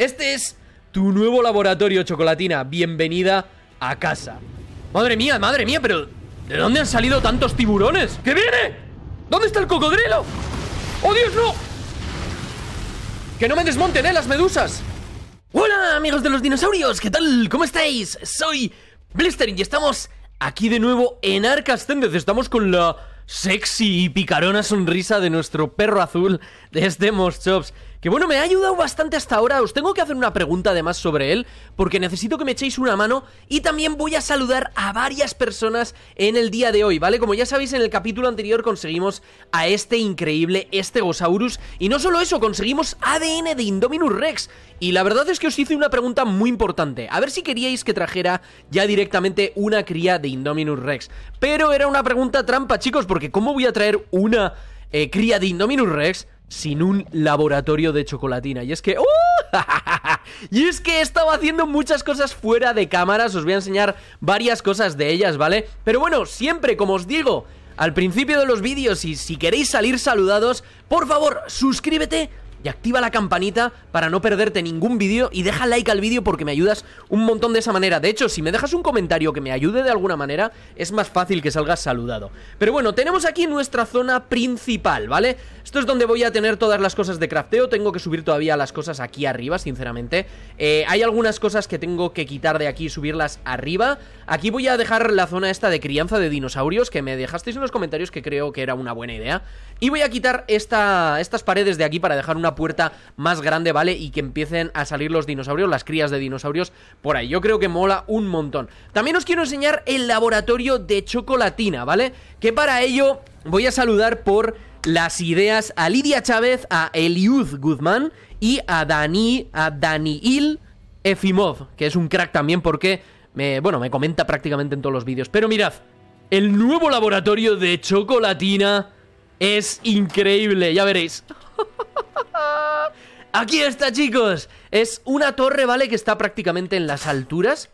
Este es tu nuevo laboratorio, Chocolatina. Bienvenida a casa. Madre mía, madre mía, pero ¿de dónde han salido tantos tiburones? ¿Qué viene! ¿Dónde está el cocodrilo? ¡Oh, Dios, no! ¡Que no me desmonten, eh, las medusas! ¡Hola, amigos de los dinosaurios! ¿Qué tal? ¿Cómo estáis? Soy Blistering y estamos aquí de nuevo en Arcas Ascended. Estamos con la sexy y picarona sonrisa de nuestro perro azul desde Moschops que bueno, me ha ayudado bastante hasta ahora. Os tengo que hacer una pregunta además sobre él, porque necesito que me echéis una mano y también voy a saludar a varias personas en el día de hoy, ¿vale? Como ya sabéis, en el capítulo anterior conseguimos a este increíble Estegosaurus y no solo eso, conseguimos ADN de Indominus Rex. Y la verdad es que os hice una pregunta muy importante, a ver si queríais que trajera ya directamente una cría de Indominus Rex. Pero era una pregunta trampa, chicos, porque ¿cómo voy a traer una eh, cría de Indominus Rex sin un laboratorio de chocolatina. Y es que... ¡Oh! y es que he estado haciendo muchas cosas fuera de cámaras, os voy a enseñar varias cosas de ellas, ¿vale? Pero bueno, siempre, como os digo, al principio de los vídeos y si queréis salir saludados, por favor, suscríbete y activa la campanita para no perderte ningún vídeo y deja like al vídeo porque me ayudas un montón de esa manera. De hecho, si me dejas un comentario que me ayude de alguna manera, es más fácil que salgas saludado. Pero bueno, tenemos aquí nuestra zona principal, ¿vale? Esto es donde voy a tener todas las cosas de crafteo. Tengo que subir todavía las cosas aquí arriba, sinceramente. Eh, hay algunas cosas que tengo que quitar de aquí y subirlas arriba. Aquí voy a dejar la zona esta de crianza de dinosaurios, que me dejasteis en los comentarios que creo que era una buena idea. Y voy a quitar esta, estas paredes de aquí para dejar una puerta más grande, ¿vale? Y que empiecen a salir los dinosaurios, las crías de dinosaurios por ahí. Yo creo que mola un montón. También os quiero enseñar el laboratorio de chocolatina, ¿vale? Que para ello voy a saludar por las ideas a Lidia Chávez, a Eliud Guzmán y a Dani, a Daniil Efimov, que es un crack también porque, me, bueno, me comenta prácticamente en todos los vídeos. Pero mirad, el nuevo laboratorio de chocolatina es increíble, ya veréis. Aquí está, chicos. Es una torre, ¿vale? Que está prácticamente en las alturas.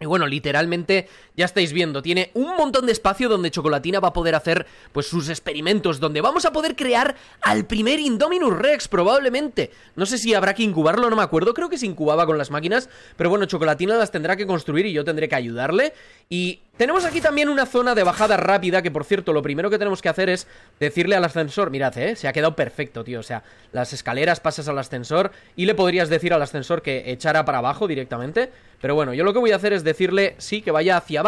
Y bueno, literalmente ya estáis viendo, tiene un montón de espacio donde Chocolatina va a poder hacer pues sus experimentos, donde vamos a poder crear al primer Indominus Rex probablemente. No sé si habrá que incubarlo, no me acuerdo, creo que se incubaba con las máquinas, pero bueno, Chocolatina las tendrá que construir y yo tendré que ayudarle y tenemos aquí también una zona de bajada rápida que, por cierto, lo primero que tenemos que hacer es decirle al ascensor, mirad, eh, se ha quedado perfecto, tío, o sea, las escaleras pasas al ascensor y le podrías decir al ascensor que echara para abajo directamente, pero bueno, yo lo que voy a hacer es decirle, sí, que vaya hacia abajo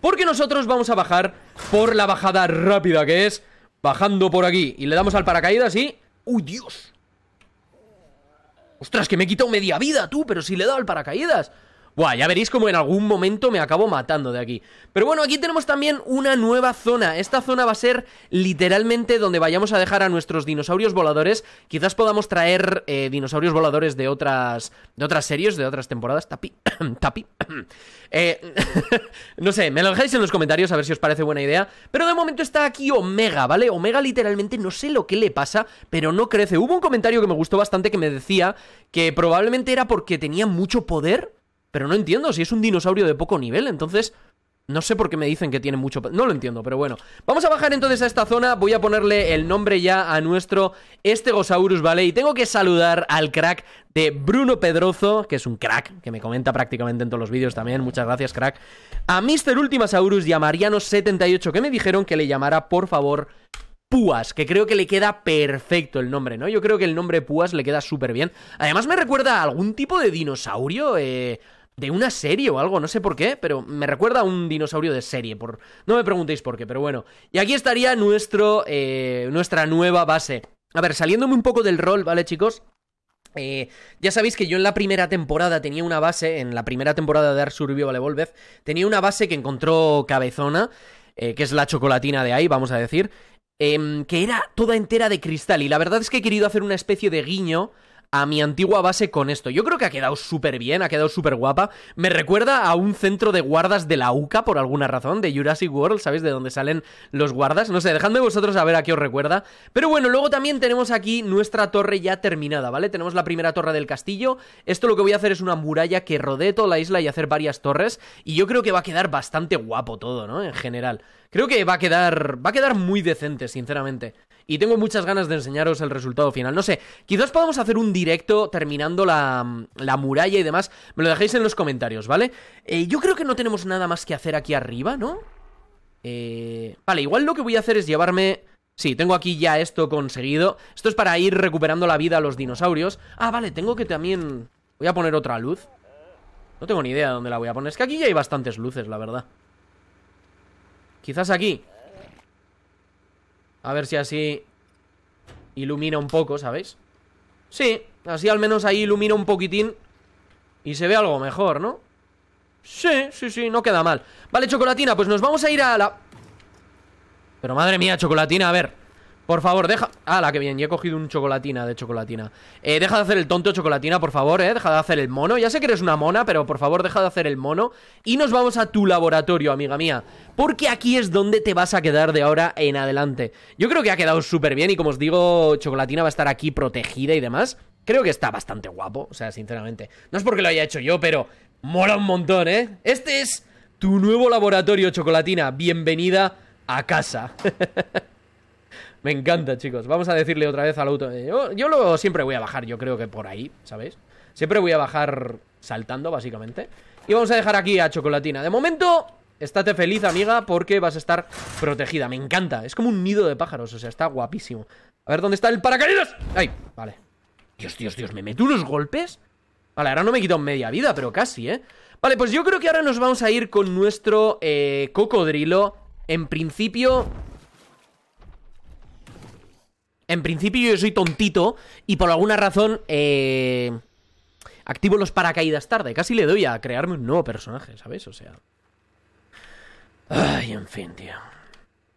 porque nosotros vamos a bajar por la bajada rápida que es Bajando por aquí Y le damos al paracaídas y... ¡Uy, Dios! ¡Ostras, que me he quitado media vida, tú! Pero si le he dado al paracaídas Buah, ya veréis como en algún momento me acabo matando de aquí. Pero bueno, aquí tenemos también una nueva zona. Esta zona va a ser literalmente donde vayamos a dejar a nuestros dinosaurios voladores. Quizás podamos traer eh, dinosaurios voladores de otras, de otras series, de otras temporadas. Tapi, tapi. Eh, no sé, me lo dejáis en los comentarios a ver si os parece buena idea. Pero de momento está aquí Omega, ¿vale? Omega literalmente no sé lo que le pasa, pero no crece. Hubo un comentario que me gustó bastante que me decía que probablemente era porque tenía mucho poder pero no entiendo si es un dinosaurio de poco nivel, entonces... No sé por qué me dicen que tiene mucho... No lo entiendo, pero bueno. Vamos a bajar entonces a esta zona. Voy a ponerle el nombre ya a nuestro Estegosaurus, ¿vale? Y tengo que saludar al crack de Bruno Pedrozo, que es un crack, que me comenta prácticamente en todos los vídeos también. Muchas gracias, crack. A Mr. Ultimasaurus y a Mariano78, que me dijeron que le llamara, por favor, Púas, que creo que le queda perfecto el nombre, ¿no? Yo creo que el nombre Púas le queda súper bien. Además me recuerda a algún tipo de dinosaurio, eh de una serie o algo, no sé por qué, pero me recuerda a un dinosaurio de serie, por... no me preguntéis por qué, pero bueno. Y aquí estaría nuestro, eh, nuestra nueva base. A ver, saliéndome un poco del rol, ¿vale, chicos? Eh, ya sabéis que yo en la primera temporada tenía una base, en la primera temporada de View, Vale Evolved, tenía una base que encontró Cabezona, eh, que es la chocolatina de ahí, vamos a decir, em, que era toda entera de cristal, y la verdad es que he querido hacer una especie de guiño a mi antigua base con esto. Yo creo que ha quedado súper bien, ha quedado súper guapa. Me recuerda a un centro de guardas de la UCA, por alguna razón, de Jurassic World, ¿sabéis? De dónde salen los guardas. No sé, dejando de vosotros a ver a qué os recuerda. Pero bueno, luego también tenemos aquí nuestra torre ya terminada, ¿vale? Tenemos la primera torre del castillo. Esto lo que voy a hacer es una muralla que rodee toda la isla y hacer varias torres. Y yo creo que va a quedar bastante guapo todo, ¿no? En general. Creo que va a quedar. Va a quedar muy decente, sinceramente y tengo muchas ganas de enseñaros el resultado final. No sé, quizás podamos hacer un directo terminando la, mm, la muralla y demás. Me lo dejéis en los comentarios, ¿vale? Eh, yo creo que no tenemos nada más que hacer aquí arriba, ¿no? Eh, vale, igual lo que voy a hacer es llevarme... Sí, tengo aquí ya esto conseguido. Esto es para ir recuperando la vida a los dinosaurios. Ah, vale, tengo que también... Voy a poner otra luz. No tengo ni idea de dónde la voy a poner. Es que aquí ya hay bastantes luces, la verdad. Quizás aquí. A ver si así ilumina un poco, ¿sabéis? Sí, así al menos ahí ilumina un poquitín y se ve algo mejor, ¿no? Sí, sí, sí, no queda mal Vale, Chocolatina, pues nos vamos a ir a la... Pero madre mía, Chocolatina, a ver por favor, deja... la que bien! Y he cogido un chocolatina de chocolatina. Eh, deja de hacer el tonto chocolatina, por favor, ¿eh? Deja de hacer el mono. Ya sé que eres una mona, pero por favor, deja de hacer el mono. Y nos vamos a tu laboratorio, amiga mía. Porque aquí es donde te vas a quedar de ahora en adelante. Yo creo que ha quedado súper bien y como os digo, chocolatina va a estar aquí protegida y demás. Creo que está bastante guapo, o sea, sinceramente. No es porque lo haya hecho yo, pero mola un montón, ¿eh? Este es tu nuevo laboratorio, chocolatina. Bienvenida a casa. Me encanta, chicos. Vamos a decirle otra vez al auto. Eh, yo, lo, siempre voy a bajar, yo creo que por ahí, ¿sabéis? Siempre voy a bajar saltando, básicamente. Y vamos a dejar aquí a Chocolatina. De momento, estate feliz, amiga, porque vas a estar protegida. Me encanta. Es como un nido de pájaros, o sea, está guapísimo. A ver, ¿dónde está el paracaídas? ¡Ay! Vale. Dios, Dios, Dios, me meto unos golpes. Vale, ahora no me he quitado media vida, pero casi, ¿eh? Vale, pues yo creo que ahora nos vamos a ir con nuestro eh, cocodrilo. En principio, en principio yo soy tontito y por alguna razón eh, activo los paracaídas tarde. Casi le doy a crearme un nuevo personaje, ¿sabes? O sea... Ay, en fin, tío.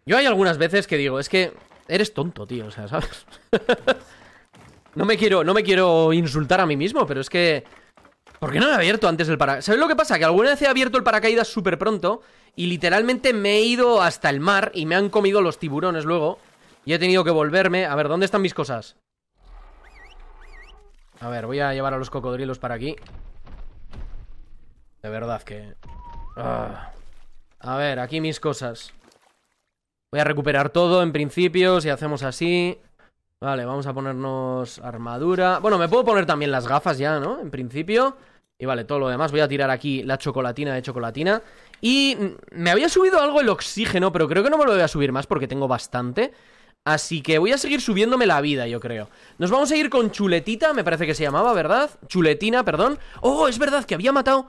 Yo hay algunas veces que digo, es que eres tonto, tío, o sea, ¿sabes? no, me quiero, no me quiero insultar a mí mismo, pero es que... ¿Por qué no he abierto antes el paracaídas? ¿Sabes lo que pasa? Que alguna vez he abierto el paracaídas súper pronto y literalmente me he ido hasta el mar y me han comido los tiburones luego. Y he tenido que volverme. A ver, ¿dónde están mis cosas? A ver, voy a llevar a los cocodrilos para aquí. De verdad que... Ah. A ver, aquí mis cosas. Voy a recuperar todo en principio, si hacemos así. Vale, vamos a ponernos armadura. Bueno, me puedo poner también las gafas ya, ¿no? En principio. Y vale, todo lo demás. Voy a tirar aquí la chocolatina de chocolatina. Y mm, me había subido algo el oxígeno, pero creo que no me lo voy a subir más porque tengo bastante. Así que voy a seguir subiéndome la vida, yo creo. Nos vamos a ir con Chuletita, me parece que se llamaba, ¿verdad? Chuletina, perdón. Oh, es verdad que había matado...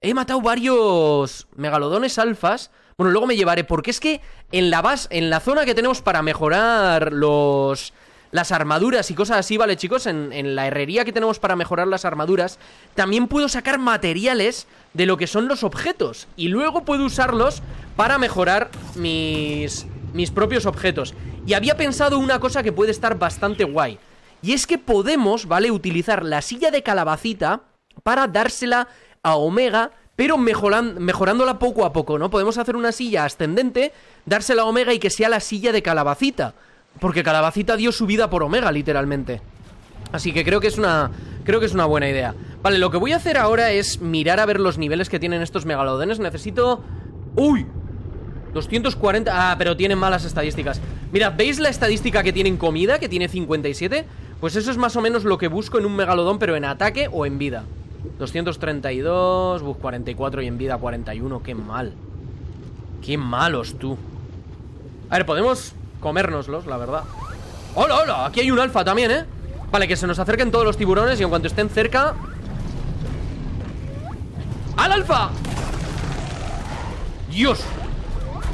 He matado varios megalodones alfas. Bueno, luego me llevaré, porque es que en la base, en la zona que tenemos para mejorar los... Las armaduras y cosas así, ¿vale, chicos? En, en la herrería que tenemos para mejorar las armaduras, también puedo sacar materiales de lo que son los objetos. Y luego puedo usarlos para mejorar mis mis propios objetos. Y había pensado una cosa que puede estar bastante guay. Y es que podemos, ¿vale? Utilizar la silla de calabacita para dársela a Omega, pero mejorándola poco a poco, ¿no? Podemos hacer una silla ascendente, dársela a Omega y que sea la silla de calabacita. Porque calabacita dio su vida por Omega, literalmente. Así que creo que es una, creo que es una buena idea. Vale, lo que voy a hacer ahora es mirar a ver los niveles que tienen estos megalodones. Necesito... ¡Uy! 240... Ah, pero tienen malas estadísticas Mira, ¿veis la estadística que tienen comida? Que tiene 57 Pues eso es más o menos lo que busco en un megalodón Pero en ataque o en vida 232, bus 44 y en vida 41, qué mal Qué malos tú A ver, podemos comérnoslos, la verdad ¡Hola, hola! Aquí hay un alfa también, ¿eh? Vale, que se nos acerquen todos los tiburones Y en cuanto estén cerca ¡Al alfa! ¡Dios!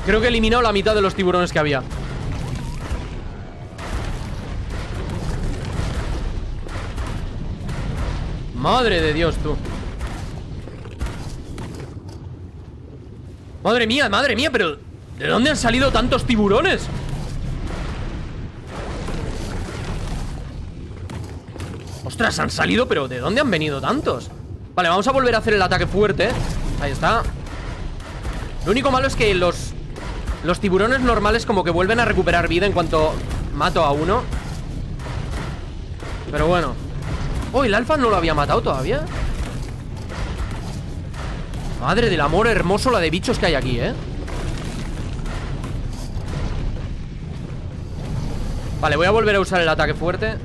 Creo que he eliminado la mitad de los tiburones que había Madre de Dios, tú Madre mía, madre mía, pero ¿De dónde han salido tantos tiburones? Ostras, han salido, pero ¿de dónde han venido tantos? Vale, vamos a volver a hacer el ataque fuerte Ahí está Lo único malo es que los los tiburones normales como que vuelven a recuperar vida en cuanto mato a uno Pero bueno Oh, el alfa no lo había matado todavía Madre del amor hermoso la de bichos que hay aquí, ¿eh? Vale, voy a volver a usar el ataque fuerte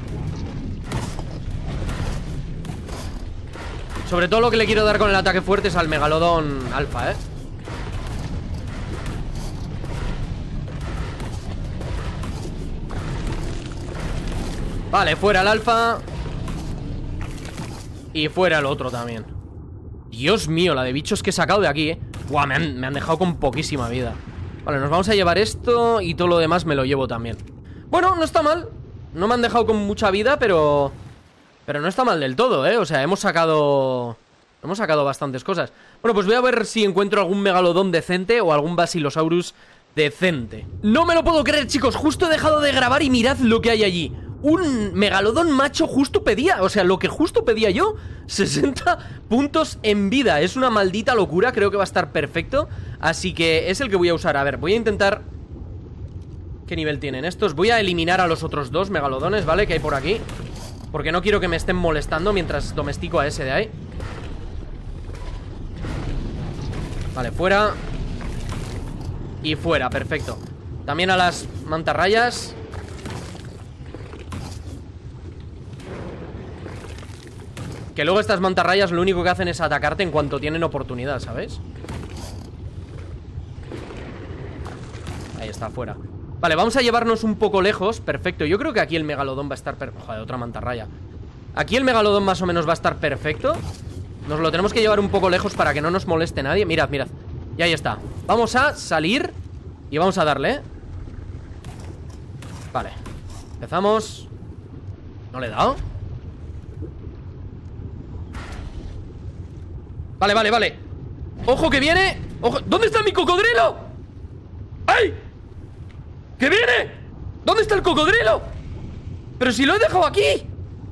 Sobre todo lo que le quiero dar con el ataque fuerte es al megalodón alfa, ¿eh? Vale, fuera el alfa Y fuera el otro también Dios mío, la de bichos que he sacado de aquí, eh Buah, me han, me han dejado con poquísima vida Vale, nos vamos a llevar esto Y todo lo demás me lo llevo también Bueno, no está mal No me han dejado con mucha vida, pero... Pero no está mal del todo, eh O sea, hemos sacado... Hemos sacado bastantes cosas Bueno, pues voy a ver si encuentro algún megalodón decente O algún basilosaurus decente No me lo puedo creer, chicos Justo he dejado de grabar y mirad lo que hay allí un megalodón macho justo pedía, o sea, lo que justo pedía yo, 60 puntos en vida. Es una maldita locura, creo que va a estar perfecto. Así que es el que voy a usar. A ver, voy a intentar... ¿Qué nivel tienen estos? Voy a eliminar a los otros dos megalodones, ¿vale? Que hay por aquí. Porque no quiero que me estén molestando mientras domestico a ese de ahí. Vale, fuera. Y fuera, perfecto. También a las mantarrayas. Que luego estas mantarrayas lo único que hacen es atacarte en cuanto tienen oportunidad, ¿sabes? Ahí está, fuera Vale, vamos a llevarnos un poco lejos Perfecto, yo creo que aquí el megalodón va a estar... Joder, otra mantarraya Aquí el megalodón más o menos va a estar perfecto Nos lo tenemos que llevar un poco lejos para que no nos moleste nadie Mirad, mirad Y ahí está Vamos a salir Y vamos a darle, Vale Empezamos ¿No le he dado? Vale, vale, vale Ojo que viene Ojo. ¿Dónde está mi cocodrilo? ¡Ay! ¡Que viene! ¿Dónde está el cocodrilo? Pero si lo he dejado aquí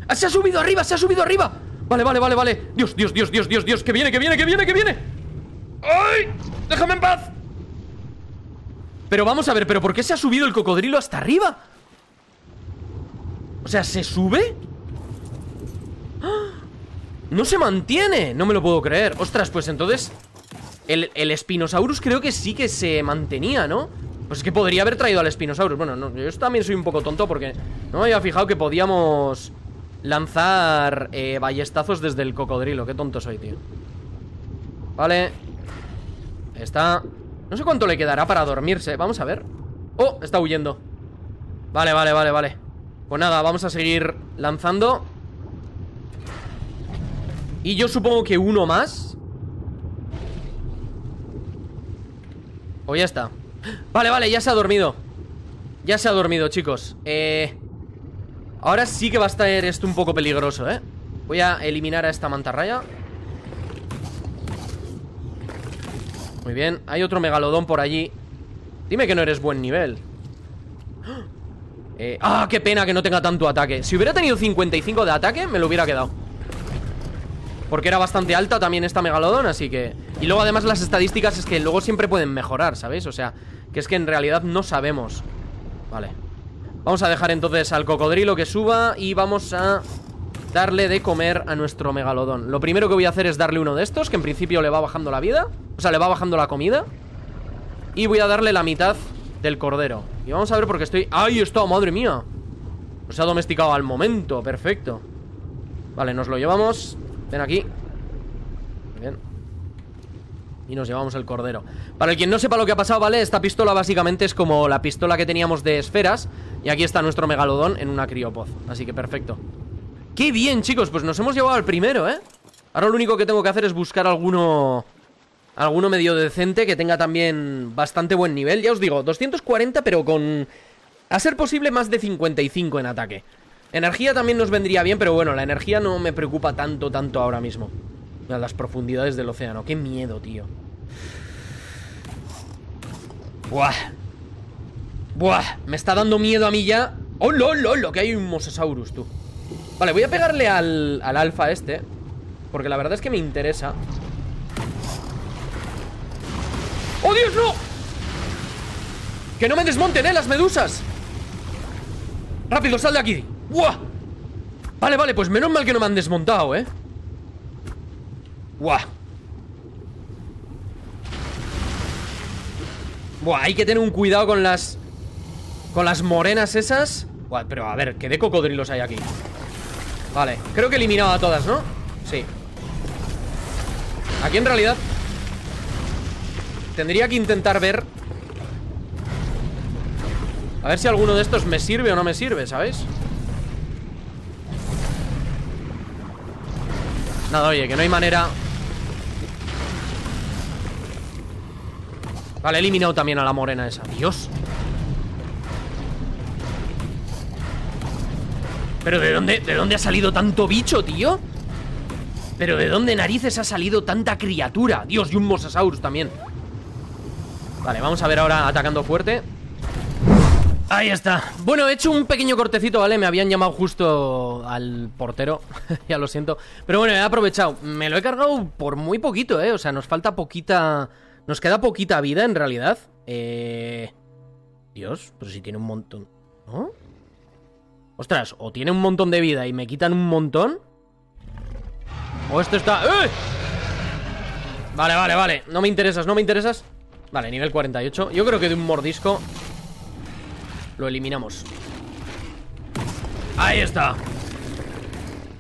ah, Se ha subido arriba, se ha subido arriba Vale, vale, vale, vale Dios, Dios, Dios, Dios, Dios, Dios Que viene, que viene, que viene, que viene ¡Ay! ¡Déjame en paz! Pero vamos a ver, ¿pero por qué se ha subido el cocodrilo hasta arriba? O sea, ¿se sube? ¡Ah! No se mantiene, no me lo puedo creer Ostras, pues entonces el, Espinosaurus creo que sí que se mantenía, ¿no? Pues es que podría haber traído al Espinosaurus. Bueno, no, yo también soy un poco tonto porque No me había fijado que podíamos Lanzar eh, ballestazos desde el cocodrilo Qué tonto soy, tío Vale Está... No sé cuánto le quedará para dormirse Vamos a ver Oh, está huyendo Vale, vale, vale, vale Pues nada, vamos a seguir lanzando y yo supongo que uno más O ya está Vale, vale, ya se ha dormido Ya se ha dormido, chicos eh, Ahora sí que va a estar esto un poco peligroso, ¿eh? Voy a eliminar a esta mantarraya Muy bien, hay otro megalodón por allí Dime que no eres buen nivel eh, ¡Ah, qué pena que no tenga tanto ataque! Si hubiera tenido 55 de ataque, me lo hubiera quedado porque era bastante alta también esta megalodón, así que... Y luego además las estadísticas es que luego siempre pueden mejorar, ¿sabéis? O sea, que es que en realidad no sabemos. Vale. Vamos a dejar entonces al cocodrilo que suba y vamos a darle de comer a nuestro megalodón. Lo primero que voy a hacer es darle uno de estos, que en principio le va bajando la vida. O sea, le va bajando la comida. Y voy a darle la mitad del cordero. Y vamos a ver porque estoy... ¡Ay, esto ¡Madre mía! Se ha domesticado al momento. Perfecto. Vale, nos lo llevamos. Ven aquí Bien y nos llevamos el cordero Para el quien no sepa lo que ha pasado, ¿vale? Esta pistola básicamente es como la pistola que teníamos de esferas Y aquí está nuestro megalodón en una criopoz, Así que perfecto ¡Qué bien, chicos! Pues nos hemos llevado al primero, ¿eh? Ahora lo único que tengo que hacer es buscar alguno... Alguno medio decente que tenga también bastante buen nivel Ya os digo, 240 pero con... A ser posible más de 55 en ataque Energía también nos vendría bien, pero bueno, la energía no me preocupa tanto, tanto ahora mismo. A las profundidades del océano. Qué miedo, tío. Buah. Buah, me está dando miedo a mí ya. ¡Oh, lo, lo, lo! Que hay un mosasaurus, tú. Vale, voy a pegarle al, al alfa este. Porque la verdad es que me interesa. ¡Oh, Dios, no! ¡Que no me desmonten, eh, las medusas! ¡Rápido, sal de aquí! Vale, vale, pues menos mal que no me han desmontado, ¿eh? ¡Buah! Buah, hay que tener un cuidado con las... Con las morenas esas Buah, pero a ver, ¿qué de cocodrilos hay aquí Vale, creo que he eliminado a todas, ¿no? Sí Aquí en realidad Tendría que intentar ver A ver si alguno de estos me sirve o no me sirve, ¿sabes? Nada, oye, que no hay manera Vale, he eliminado también a la morena esa Dios Pero ¿de dónde, de dónde ha salido tanto bicho, tío? Pero ¿de dónde narices ha salido tanta criatura? Dios, y un mosasaurus también Vale, vamos a ver ahora atacando fuerte Ahí está. Bueno, he hecho un pequeño cortecito, ¿vale? Me habían llamado justo al portero, ya lo siento. Pero bueno, he aprovechado. Me lo he cargado por muy poquito, ¿eh? O sea, nos falta poquita... Nos queda poquita vida, en realidad. Eh... Dios, pero si tiene un montón... ¿No? Ostras, o tiene un montón de vida y me quitan un montón... O esto está... ¡Eh! Vale, vale, vale. No me interesas, no me interesas. Vale, nivel 48. Yo creo que de un mordisco lo eliminamos Ahí está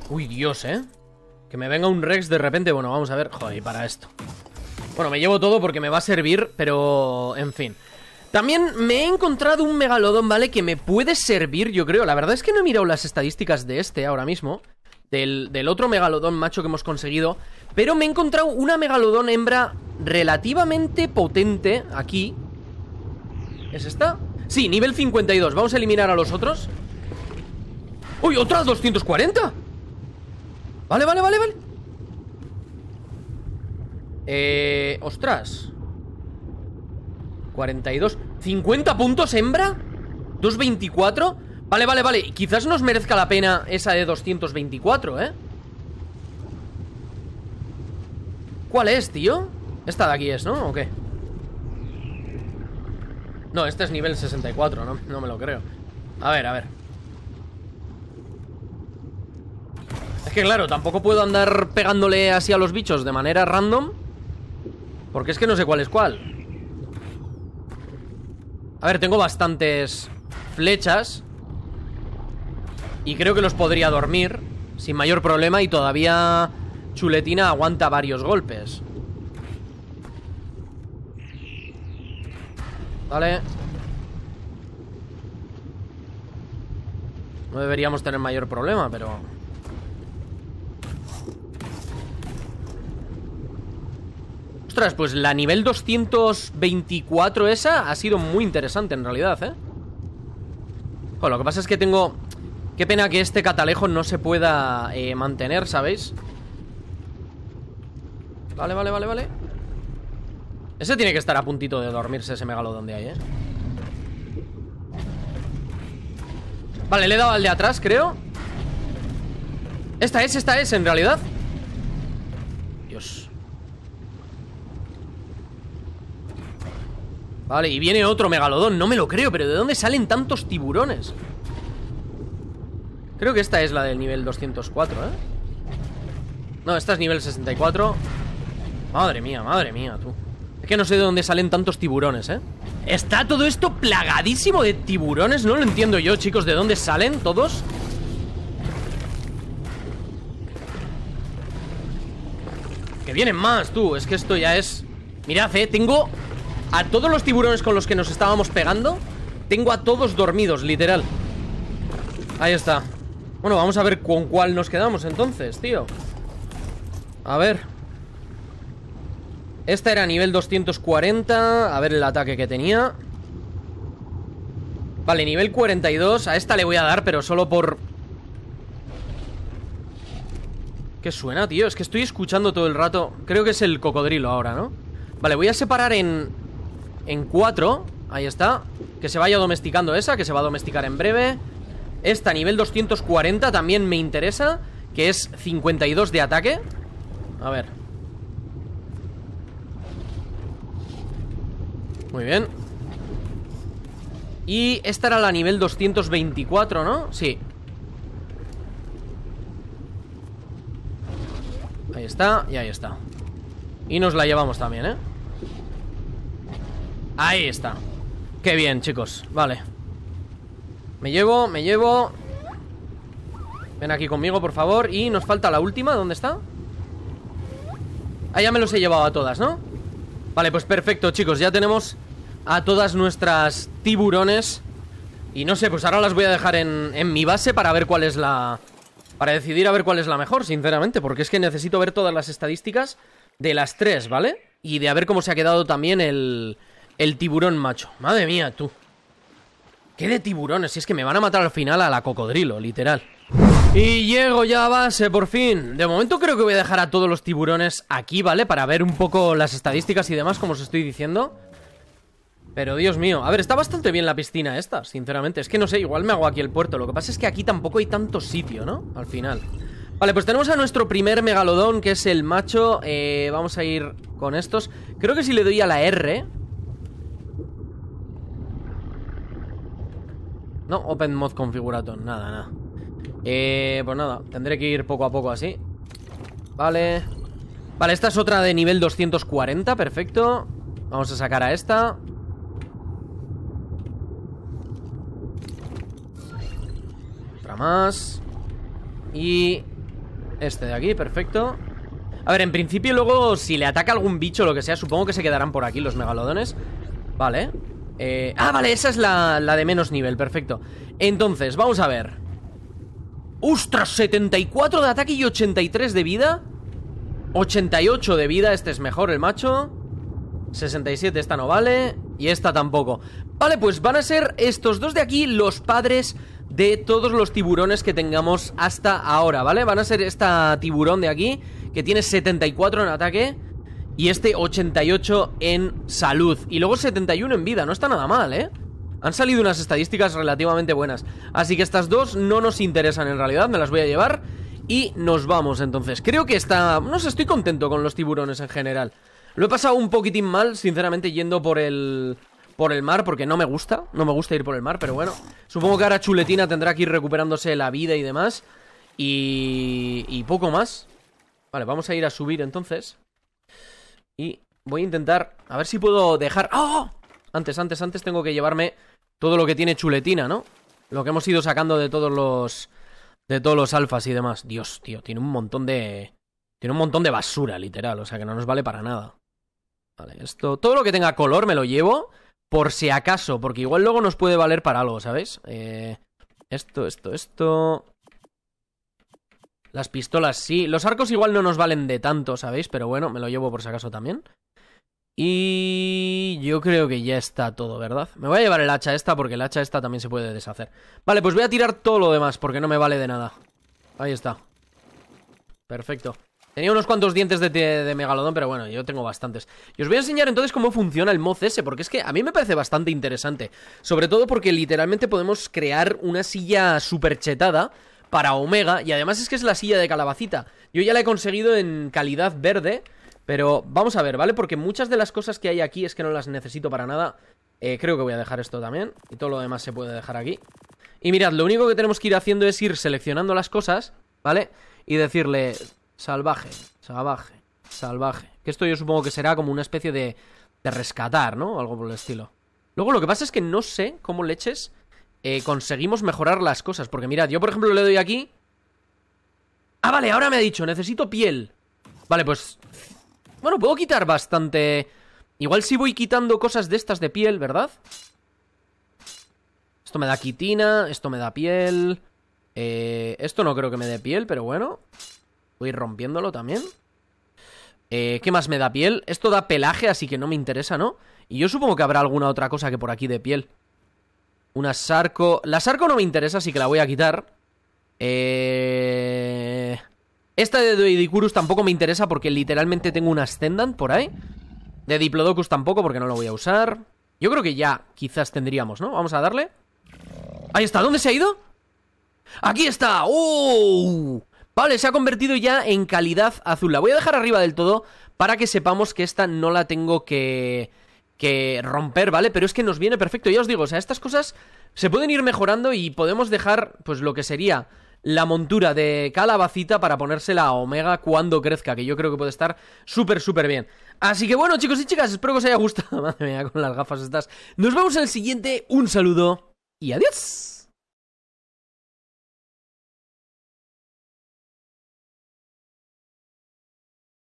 Uy, Dios, ¿eh? Que me venga un Rex de repente Bueno, vamos a ver Joder, para esto Bueno, me llevo todo porque me va a servir Pero, en fin también me he encontrado un megalodón, ¿vale? Que me puede servir, yo creo. La verdad es que no he mirado las estadísticas de este ahora mismo. Del, del, otro megalodón macho que hemos conseguido. Pero me he encontrado una megalodón hembra relativamente potente aquí. ¿Es esta? Sí, nivel 52. ¿Vamos a eliminar a los otros? ¡Uy, otra 240! Vale, vale, vale, vale. Eh... Ostras. 42. ¿50 puntos hembra? 224. Vale, vale, vale. Quizás nos merezca la pena esa de 224, ¿eh? ¿Cuál es, tío? Esta de aquí es, ¿no? ¿O qué? No, este es nivel 64, no, me lo creo. A ver, a ver. Es que claro, tampoco puedo andar pegándole así a los bichos de manera random. Porque es que no sé cuál es cuál. A ver, tengo bastantes flechas. Y creo que los podría dormir sin mayor problema y todavía Chuletina aguanta varios golpes. Vale. No deberíamos tener mayor problema, pero... Ostras, pues la nivel 224 esa ha sido muy interesante en realidad, ¿eh? Bueno, lo que pasa es que tengo... Qué pena que este catalejo no se pueda eh, mantener, ¿sabéis? Vale, vale, vale, vale ese tiene que estar a puntito de dormirse ese megalodón de ahí, ¿eh? Vale, le he dado al de atrás, creo Esta es, esta es, en realidad Dios Vale, y viene otro megalodón No me lo creo, pero ¿de dónde salen tantos tiburones? Creo que esta es la del nivel 204, ¿eh? No, esta es nivel 64 Madre mía, madre mía, tú que no sé de dónde salen tantos tiburones, ¿eh? Está todo esto plagadísimo de tiburones. No lo entiendo yo, chicos, de dónde salen todos. Que vienen más, tú. Es que esto ya es... Mirad, eh, tengo a todos los tiburones con los que nos estábamos pegando. Tengo a todos dormidos, literal. Ahí está. Bueno, vamos a ver con cuál nos quedamos entonces, tío. A ver... Esta era nivel 240. A ver el ataque que tenía. Vale, nivel 42. A esta le voy a dar, pero solo por... ¿Qué suena, tío? Es que estoy escuchando todo el rato. Creo que es el cocodrilo ahora, ¿no? Vale, voy a separar en... En cuatro. Ahí está. Que se vaya domesticando esa, que se va a domesticar en breve. Esta, nivel 240, también me interesa. Que es 52 de ataque. A ver, Muy bien Y esta era la nivel 224, ¿no? Sí Ahí está, y ahí está Y nos la llevamos también, ¿eh? Ahí está Qué bien, chicos, vale Me llevo, me llevo Ven aquí conmigo, por favor Y nos falta la última, ¿dónde está? Ah, ya me los he llevado a todas, ¿no? Vale, pues perfecto, chicos. Ya tenemos a todas nuestras tiburones. Y no sé, pues ahora las voy a dejar en, en mi base para ver cuál es la... Para decidir a ver cuál es la mejor, sinceramente. Porque es que necesito ver todas las estadísticas de las tres, ¿vale? Y de a ver cómo se ha quedado también el, el tiburón macho. Madre mía, tú. ¿Qué de tiburones? Si es que me van a matar al final a la cocodrilo, literal. Y llego ya a base, por fin. De momento creo que voy a dejar a todos los tiburones aquí, ¿vale? Para ver un poco las estadísticas y demás, como os estoy diciendo. Pero Dios mío, a ver, está bastante bien la piscina esta, sinceramente. Es que no sé, igual me hago aquí el puerto. Lo que pasa es que aquí tampoco hay tanto sitio, ¿no? Al final. Vale, pues tenemos a nuestro primer megalodón, que es el macho. Eh, vamos a ir con estos. Creo que si le doy a la R... No, Open Mod Configurator, nada, nada. Eh, pues nada, tendré que ir poco a poco así Vale Vale, esta es otra de nivel 240, perfecto Vamos a sacar a esta Otra más Y... Este de aquí, perfecto A ver, en principio luego si le ataca algún bicho o lo que sea Supongo que se quedarán por aquí los megalodones Vale eh... Ah, vale, esa es la, la de menos nivel, perfecto Entonces, vamos a ver ¡Ostras! 74 de ataque y 83 de vida 88 de vida, este es mejor el macho 67, esta no vale Y esta tampoco Vale, pues van a ser estos dos de aquí los padres de todos los tiburones que tengamos hasta ahora, ¿vale? Van a ser esta tiburón de aquí, que tiene 74 en ataque y este 88 en salud. Y luego 71 en vida, no está nada mal, ¿eh? Han salido unas estadísticas relativamente buenas. Así que estas dos no nos interesan en realidad, me las voy a llevar. Y nos vamos entonces. Creo que está... No sé, estoy contento con los tiburones en general. Lo he pasado un poquitín mal, sinceramente, yendo por el... Por el mar, porque no me gusta. No me gusta ir por el mar, pero bueno. Supongo que ahora Chuletina tendrá que ir recuperándose la vida y demás. Y... Y poco más. Vale, vamos a ir a subir entonces. Y voy a intentar... A ver si puedo dejar... ¡Oh! Antes, antes, antes tengo que llevarme todo lo que tiene chuletina, ¿no? Lo que hemos ido sacando de todos los de todos los alfas y demás. Dios, tío, tiene un montón de tiene un montón de basura, literal, o sea que no nos vale para nada. Vale, esto todo lo que tenga color me lo llevo por si acaso, porque igual luego nos puede valer para algo, ¿sabes? Eh, esto, esto, esto. Las pistolas sí. Los arcos igual no nos valen de tanto, ¿sabéis? Pero bueno, me lo llevo por si acaso también. Y yo creo que ya está todo, ¿verdad? Me voy a llevar el hacha esta porque el hacha esta también se puede deshacer. Vale, pues voy a tirar todo lo demás porque no me vale de nada. Ahí está. Perfecto. Tenía unos cuantos dientes de, de, megalodón, pero bueno, yo tengo bastantes. Y os voy a enseñar entonces cómo funciona el mod ese, porque es que a mí me parece bastante interesante. Sobre todo porque literalmente podemos crear una silla superchetada para Omega, y además es que es la silla de calabacita. Yo ya la he conseguido en calidad verde, pero vamos a ver, ¿vale? Porque muchas de las cosas que hay aquí es que no las necesito para nada. Eh, creo que voy a dejar esto también. Y todo lo demás se puede dejar aquí. Y mirad, lo único que tenemos que ir haciendo es ir seleccionando las cosas, ¿vale? Y decirle salvaje, salvaje, salvaje. Que esto yo supongo que será como una especie de, de rescatar, ¿no? algo por el estilo. Luego lo que pasa es que no sé cómo leches eh, conseguimos mejorar las cosas. Porque mirad, yo por ejemplo le doy aquí... Ah, vale, ahora me ha dicho, necesito piel. Vale, pues bueno, puedo quitar bastante... Igual si voy quitando cosas de estas de piel, ¿verdad? Esto me da quitina, esto me da piel... Eh, esto no creo que me dé piel, pero bueno. Voy rompiéndolo también. Eh, ¿Qué más me da piel? Esto da pelaje, así que no me interesa, ¿no? Y yo supongo que habrá alguna otra cosa que por aquí de piel. Una sarco... La sarco no me interesa, así que la voy a quitar. Eh... Esta de Doidicurus tampoco me interesa porque literalmente tengo un Ascendant por ahí. De Diplodocus tampoco porque no lo voy a usar. Yo creo que ya quizás tendríamos, ¿no? Vamos a darle. Ahí está. ¿Dónde se ha ido? ¡Aquí está! ¡Oh! Vale, se ha convertido ya en calidad azul. La voy a dejar arriba del todo para que sepamos que esta no la tengo que que romper, ¿vale? Pero es que nos viene perfecto. Ya os digo, o sea, estas cosas se pueden ir mejorando y podemos dejar, pues, lo que sería la montura de calabacita para ponérsela a Omega cuando crezca, que yo creo que puede estar súper, súper bien. Así que bueno, chicos y chicas, espero que os haya gustado. Madre mía, con las gafas estas. Nos vemos en el siguiente. Un saludo y adiós.